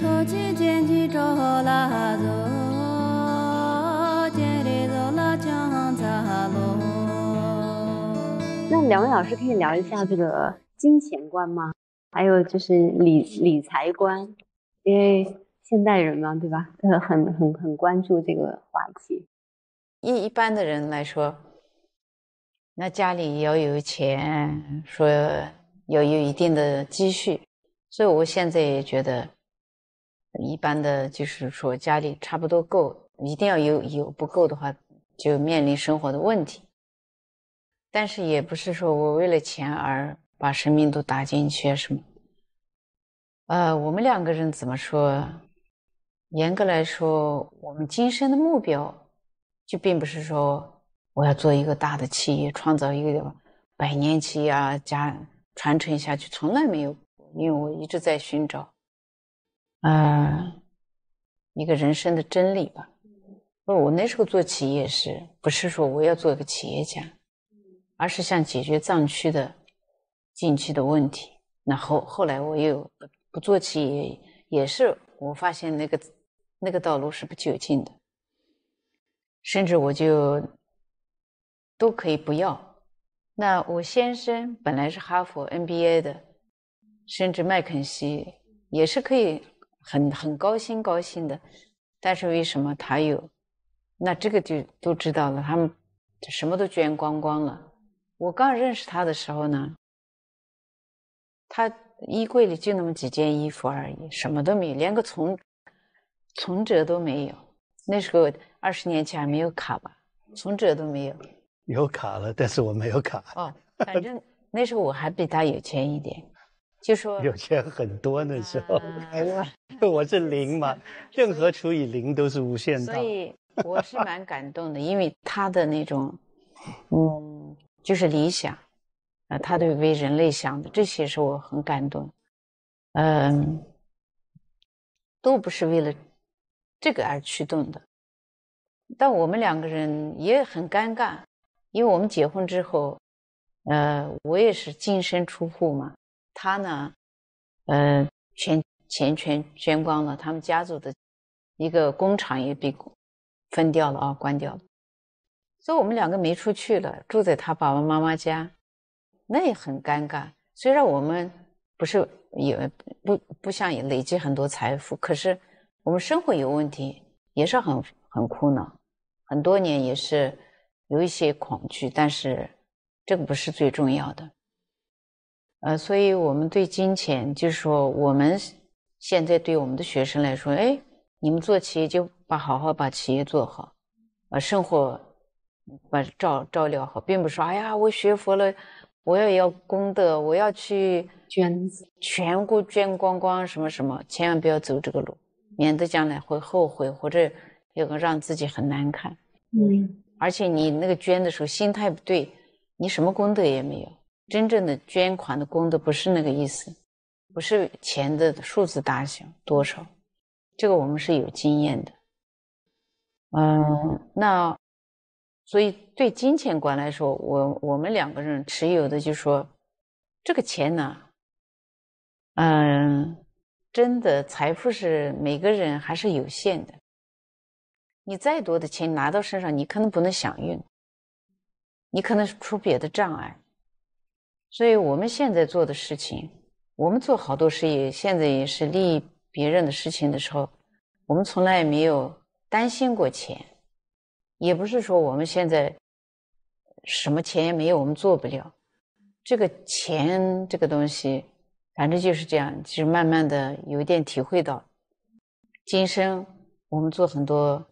那两位老师可以聊一下这个金钱观吗？还有就是理理财观，因为现代人嘛，对吧？呃，很很很关注这个话题。一一般的人来说，那家里要有钱，说要有一定的积蓄，所以我现在也觉得。一般的就是说家里差不多够，一定要有有不够的话，就面临生活的问题。但是也不是说我为了钱而把生命都搭进去什么。呃，我们两个人怎么说？严格来说，我们今生的目标就并不是说我要做一个大的企业，创造一个百年企业啊，家传承下去从来没有，因为我一直在寻找。啊，一个人生的真理吧。我我那时候做企业，是不是说我要做一个企业家，而是想解决藏区的近期的问题。那后后来我又不做企业，也是我发现那个那个道路是不久近的，甚至我就都可以不要。那我先生本来是哈佛 NBA 的，甚至麦肯锡也是可以。很很高兴，高兴的，但是为什么他有？那这个就都知道了。他们什么都捐光光了。我刚认识他的时候呢，他衣柜里就那么几件衣服而已，什么都没有，连个存存折都没有。那时候二十年前还没有卡吧，存折都没有。有卡了，但是我没有卡。哦，反正那时候我还比他有钱一点。就说有钱很多那时候，我是零嘛，任何除以零都是无限大。所以我是蛮感动的，因为他的那种，嗯，就是理想，啊，他对为人类想的这些，是我很感动。嗯，都不是为了这个而驱动的。但我们两个人也很尴尬，因为我们结婚之后，呃，我也是净身出户嘛。他呢，呃，全钱全捐光了，他们家族的一个工厂也被分掉了啊，关掉了，所以我们两个没出去了，住在他爸爸妈妈家，那也很尴尬。虽然我们不是也不不像累积很多财富，可是我们生活有问题，也是很很苦恼，很多年也是有一些恐惧，但是这个不是最重要的。呃，所以我们对金钱，就是说，我们现在对我们的学生来说，哎，你们做企业就把好好把企业做好，把生活把照照料好，并不说，哎呀，我学佛了，我也要功德，我要去捐，全部捐光光，什么什么，千万不要走这个路，免得将来会后悔或者有个让自己很难看。嗯。而且你那个捐的时候心态不对，你什么功德也没有。真正的捐款的功德不是那个意思，不是钱的数字大小多少，这个我们是有经验的。嗯，那所以对金钱观来说，我我们两个人持有的就说，这个钱呢，嗯，真的财富是每个人还是有限的。你再多的钱拿到身上，你可能不能享用，你可能出别的障碍。所以，我们现在做的事情，我们做好多事业，现在也是利益别人的事情的时候，我们从来没有担心过钱，也不是说我们现在什么钱也没有，我们做不了。这个钱这个东西，反正就是这样，就是慢慢的有一点体会到，今生我们做很多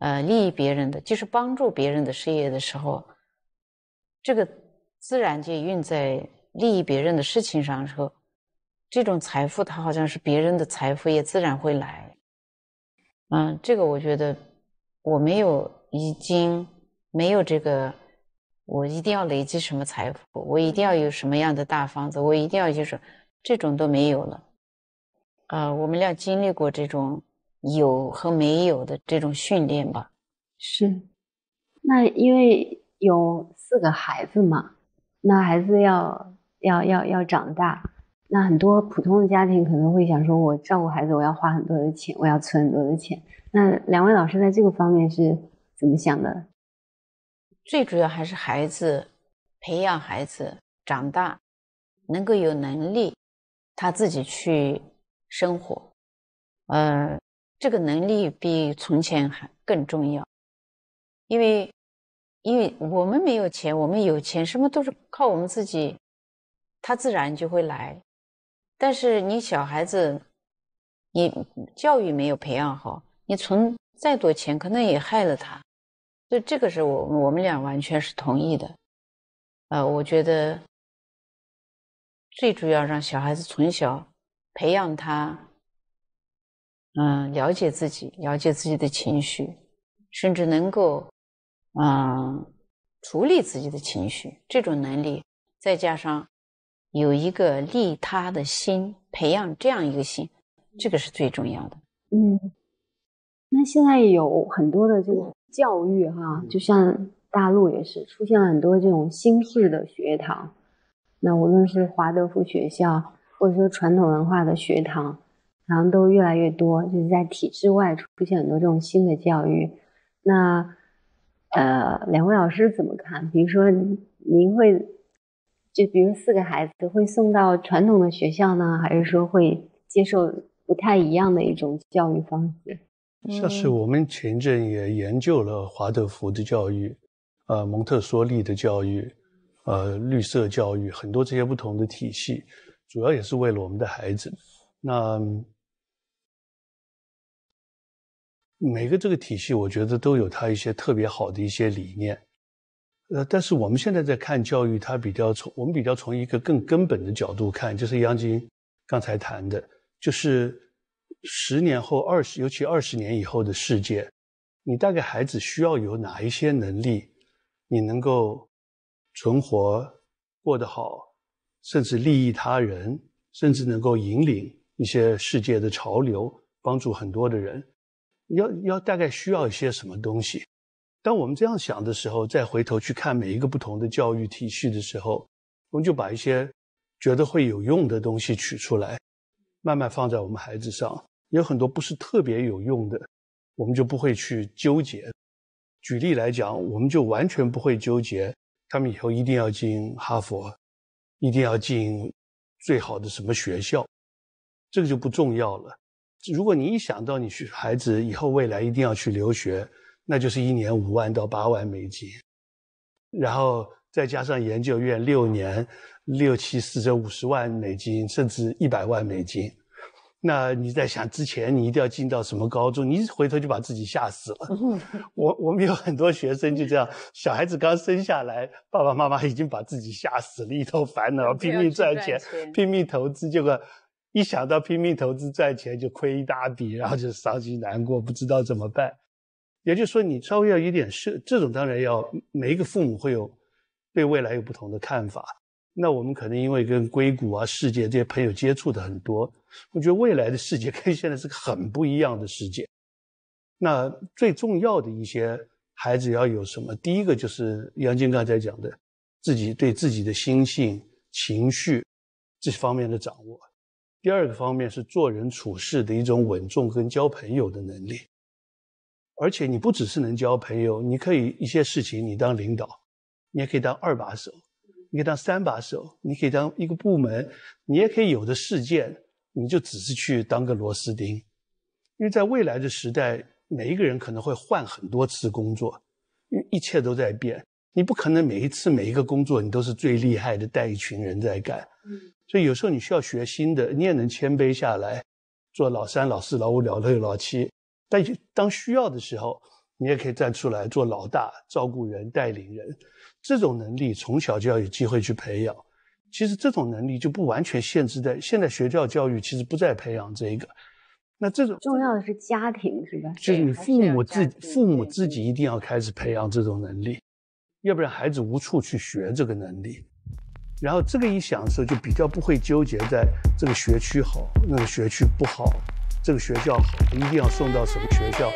呃利益别人的就是帮助别人的事业的时候，这个。自然界用在利益别人的事情上时候，这种财富它好像是别人的财富，也自然会来。嗯，这个我觉得我没有已经没有这个，我一定要累积什么财富，我一定要有什么样的大方子，我一定要就是这种都没有了。啊，我们要经历过这种有和没有的这种训练吧。是，那因为有四个孩子嘛。那孩子要要要要长大，那很多普通的家庭可能会想说，我照顾孩子，我要花很多的钱，我要存很多的钱。那两位老师在这个方面是怎么想的？最主要还是孩子培养孩子长大，能够有能力他自己去生活，呃，这个能力比存钱还更重要，因为。因为我们没有钱，我们有钱，什么都是靠我们自己，他自然就会来。但是你小孩子，你教育没有培养好，你存再多钱可能也害了他。就这个是我我们俩完全是同意的。呃，我觉得最主要让小孩子从小培养他，嗯，了解自己，了解自己的情绪，甚至能够。嗯，处理自己的情绪这种能力，再加上有一个利他的心，培养这样一个心，这个是最重要的。嗯，那现在有很多的这个教育哈，就像大陆也是出现很多这种新式的学堂，那无论是华德福学校或者说传统文化的学堂，然后都越来越多，就是在体制外出现很多这种新的教育，那。呃，两位老师怎么看？比如说，您会就比如四个孩子会送到传统的学校呢，还是说会接受不太一样的一种教育方式？像是我们前阵也研究了华德福的教育，呃，蒙特梭利的教育，呃，绿色教育，很多这些不同的体系，主要也是为了我们的孩子。那。每个这个体系，我觉得都有它一些特别好的一些理念，呃，但是我们现在在看教育，它比较从我们比较从一个更根本的角度看，就是杨晶刚才谈的，就是十年后、二十，尤其二十年以后的世界，你带给孩子需要有哪一些能力，你能够存活、过得好，甚至利益他人，甚至能够引领一些世界的潮流，帮助很多的人。要要大概需要一些什么东西？当我们这样想的时候，再回头去看每一个不同的教育体系的时候，我们就把一些觉得会有用的东西取出来，慢慢放在我们孩子上。有很多不是特别有用的，我们就不会去纠结。举例来讲，我们就完全不会纠结他们以后一定要进哈佛，一定要进最好的什么学校，这个就不重要了。如果你一想到你去孩子以后未来一定要去留学，那就是一年五万到八万美金，然后再加上研究院六年六七四折五十万美金，甚至一百万美金。那你在想之前你一定要进到什么高中？你回头就把自己吓死了。我我们有很多学生就这样，小孩子刚生下来，爸爸妈妈已经把自己吓死了，一头烦恼，拼命赚钱，拼命投资，结果。一想到拼命投资赚钱就亏一大笔，然后就伤心难过，不知道怎么办。也就是说，你稍微要有点设，这种当然要每一个父母会有对未来有不同的看法。那我们可能因为跟硅谷啊、世界这些朋友接触的很多，我觉得未来的世界跟现在是个很不一样的世界。那最重要的一些孩子要有什么？第一个就是杨静刚才讲的，自己对自己的心性、情绪这方面的掌握。第二个方面是做人处事的一种稳重跟交朋友的能力，而且你不只是能交朋友，你可以一些事情你当领导，你也可以当二把手，你可以当三把手，你可以当一个部门，你也可以有的事件，你就只是去当个螺丝钉，因为在未来的时代，每一个人可能会换很多次工作，因为一切都在变，你不可能每一次每一个工作你都是最厉害的带一群人在干。所以有时候你需要学新的，你也能谦卑下来，做老三、老四、老五、老六、老七。但当需要的时候，你也可以站出来做老大，照顾人、带领人。这种能力从小就要有机会去培养。其实这种能力就不完全限制在现在学校教育，其实不再培养这个。那这种重要的是家庭是吧？就是你父母自己，父母自己一定要开始培养这种能力，要不然孩子无处去学这个能力。然后这个一想的时候，就比较不会纠结在这个学区好，那个学区不好，这个学校好，一定要送到什么学校。